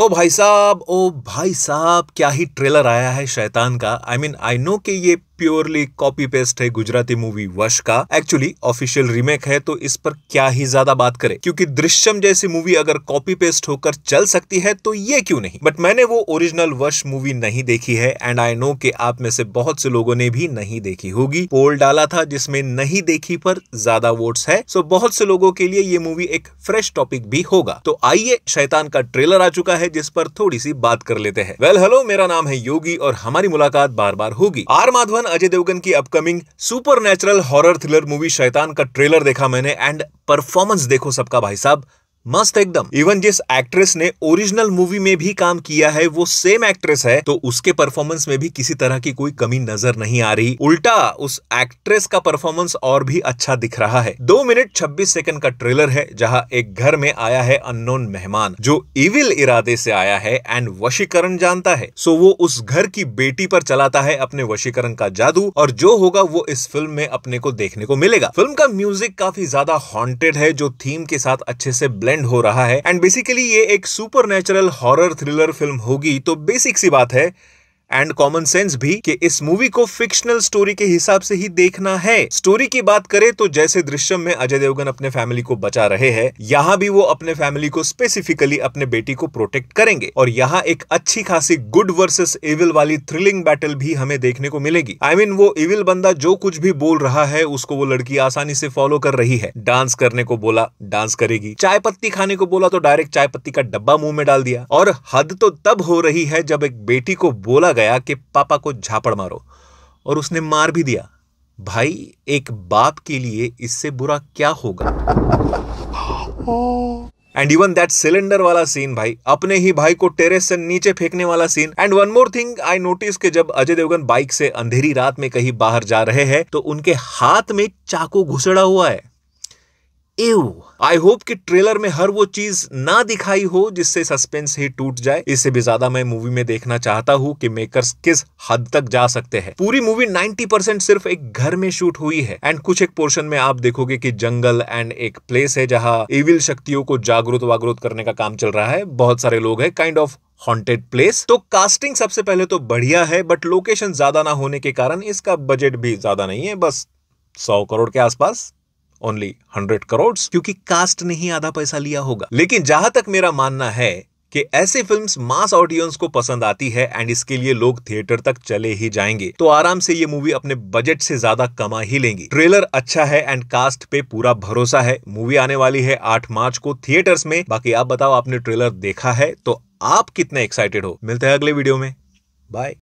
ओ भाई साहब ओ भाई साहब क्या ही ट्रेलर आया है शैतान का आई मीन आई नो कि ये प्योरली कॉपी पेस्ट है गुजराती मूवी वश का एक्चुअली ऑफिशियल रीमेक है तो इस पर क्या ही ज्यादा बात करें क्योंकि दृश्यम जैसी मूवी अगर कॉपी पेस्ट होकर चल सकती है तो ये क्यों नहीं बट मैंने वो ओरिजिनल वश मूवी नहीं देखी है एंड आई नो कि आप में से बहुत से लोगों ने भी नहीं देखी होगी पोल डाला था जिसमें नहीं देखी पर ज्यादा वोट्स है सो बहुत से लोगों के लिए ये मूवी एक फ्रेश टॉपिक भी होगा तो आइए शैतान का ट्रेलर आ चुका है जिस पर थोड़ी सी बात कर लेते हैं वेल well, हेलो मेरा नाम है योगी और हमारी मुलाकात बार बार होगी आर माधवन अजय देवगन की upcoming super natural horror thriller movie Shaitaan का ट्रेलर देखा मैंने एंड परफॉर्मेंस देखो सबका भाई साहब मस्त एकदम इवन जिस एक्ट्रेस ने ओरिजिनल मूवी में भी काम किया है वो सेम एक्ट्रेस है तो उसके परफॉर्मेंस में भी किसी तरह की कोई कमी नजर नहीं आ रही उल्टा उस एक्ट्रेस का परफॉर्मेंस और भी अच्छा दिख रहा है दो मिनट छब्बीस सेकंड का ट्रेलर है जहाँ एक घर में आया है अननोन मेहमान जो इविल इरादे से आया है एंड वशीकरण जानता है सो वो उस घर की बेटी पर चलाता है अपने वशीकरण का जादू और जो होगा वो इस फिल्म में अपने को देखने को मिलेगा फिल्म का म्यूजिक काफी ज्यादा हॉन्टेड है जो थीम के साथ अच्छे से ब्लेंड एंड हो रहा है एंड बेसिकली ये एक super natural horror thriller film होगी तो बेसिक सी बात है एंड कॉमन सेंस भी कि इस मूवी को फिक्शनल स्टोरी के हिसाब से ही देखना है स्टोरी की बात करें तो जैसे दृश्यम में अजय देवगन अपने फैमिली को बचा रहे हैं यहाँ भी वो अपने फैमिली को स्पेसिफिकली अपने बेटी को प्रोटेक्ट करेंगे और यहाँ एक अच्छी खासी गुड वर्सेस इविल वाली थ्रिलिंग बैटल भी हमें देखने को मिलेगी आई I मीन mean, वो इविल बंदा जो कुछ भी बोल रहा है उसको वो लड़की आसानी से फॉलो कर रही है डांस करने को बोला डांस करेगी चाय पत्ती खाने को बोला तो डायरेक्ट चाय पत्ती का डब्बा मुंह में डाल दिया और हद तो तब हो रही है जब एक बेटी को बोला गया कि पापा को झापड़ मारो और उसने मार भी दिया भाई एक बाप के लिए इससे बुरा क्या होगा एंड इवन दैट सिलेंडर वाला सीन भाई अपने ही भाई को टेरेस से नीचे फेंकने वाला scene and one more thing I notice के जब अजय देवगन बाइक से अंधेरी रात में कहीं बाहर जा रहे हैं तो उनके हाथ में चाकू घुसड़ा हुआ है एव आई होप कि ट्रेलर में हर वो चीज ना दिखाई हो जिससे सस्पेंस ही टूट जाए इससे भी ज्यादा मैं मूवी में देखना चाहता हूँ कि मेकर्स किस हद तक जा सकते हैं पूरी मूवी 90% सिर्फ एक घर में शूट हुई है एंड कुछ एक पोर्शन में आप देखोगे कि जंगल एंड एक प्लेस है जहाँ एविल शक्तियों को जागरूक वागरूक करने का काम चल रहा है बहुत सारे लोग है काइंड ऑफ हॉन्टेड प्लेस तो कास्टिंग सबसे पहले तो बढ़िया है बट लोकेशन ज्यादा ना होने के कारण इसका बजट भी ज्यादा नहीं है बस सौ करोड़ के आसपास ओनली हंड्रेड करोड़ क्योंकि कास्ट ने ही आधा पैसा लिया होगा लेकिन जहां तक मेरा मानना है कि ऐसे फिल्म्स मास ऑडियंस को पसंद आती है एंड इसके लिए लोग थिएटर तक चले ही जाएंगे तो आराम से ये मूवी अपने बजट से ज्यादा कमा ही लेंगी ट्रेलर अच्छा है एंड कास्ट पे पूरा भरोसा है मूवी आने वाली है आठ मार्च को थिएटर्स में बाकी आप बताओ आपने ट्रेलर देखा है तो आप कितने एक्साइटेड हो मिलते हैं अगले वीडियो में बाय